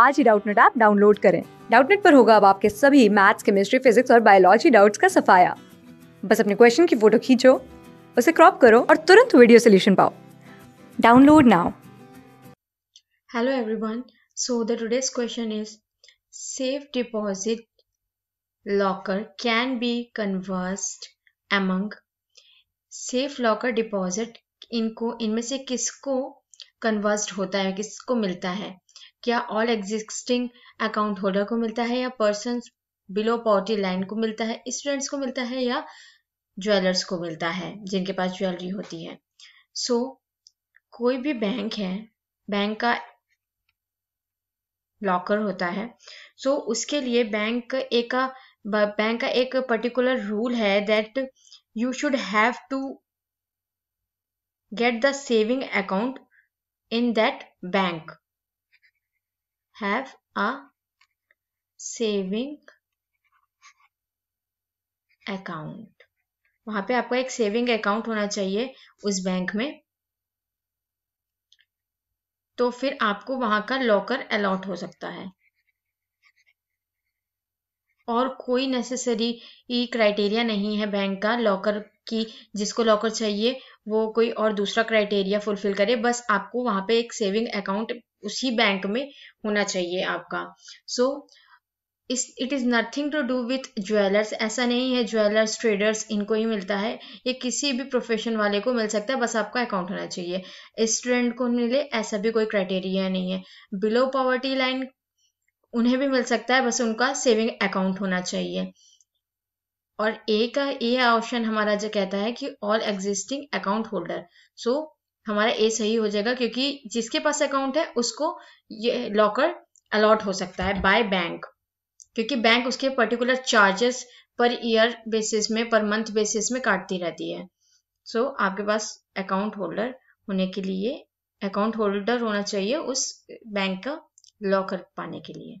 आज ही Doubtnut app download करें डाउटनेट पर होगा अब आपके सभी मैथ्स केमिस्ट्री फिजिक्स और बायोलॉजी डाउट्स का सफाया बस अपने क्वेश्चन की फोटो खींचो उसे क्रॉप करो और तुरंत वीडियो सोल्यूशन पाओ download now hello everyone so the today's question is safe deposit locker can be conversed among safe locker deposit इनको इनमें से किसको कन्वर्स्ड होता है किसको मिलता है क्या ऑल एग्जिस्टिंग अकाउंट होल्डर को मिलता है या पर्सन बिलो पॉवर्टी लाइन को मिलता है स्टूडेंट्स को मिलता है या ज्वेलर्स को मिलता है जिनके पास ज्वेलरी होती है सो so, कोई भी बैंक है बैंक का लॉकर होता है सो so, उसके लिए बैंक एक बैंक का एक पर्टिकुलर रूल है that you should have to get the saving account in that bank have a saving account वहां पे आपका एक सेविंग अकाउंट होना चाहिए उस बैंक में तो फिर आपको वहां का लॉकर अलॉट हो सकता है और कोई नेसेसरी क्राइटेरिया नहीं है बैंक का लॉकर कि जिसको लॉकर चाहिए वो कोई और दूसरा क्राइटेरिया फुलफिल करे बस आपको वहां पे एक सेविंग अकाउंट उसी बैंक में होना चाहिए आपका सो so, इस it is nothing to do with jewellers ऐसा नहीं है ज्वेलर्स ट्रेडर्स इनको ही मिलता है ये किसी भी प्रोफेशन वाले को मिल सकता है बस आपका अकाउंट होना चाहिए स्टूडेंट को मिले ऐसा भी कोई क्राइटेरिया नहीं है बिलो पॉवर्टी लाइन उन्हें भी मिल सकता है बस उनका सेविंग अकाउंट होना चाहिए और ए का ए ऑप्शन हमारा जो कहता है कि all existing account holder so हमारा ए सही हो जाएगा क्योंकि जिसके पास अकाउंट है उसको ये लॉकर अलॉट हो सकता है बाय बैंक क्योंकि बैंक उसके particular charges per year basis में पर मंथ बेसिस में काटती रहती है सो so, आपके पास अकाउंट होल्डर होने के लिए अकाउंट होल्डर होना चाहिए उस बैंक का लॉकर पाने के लिए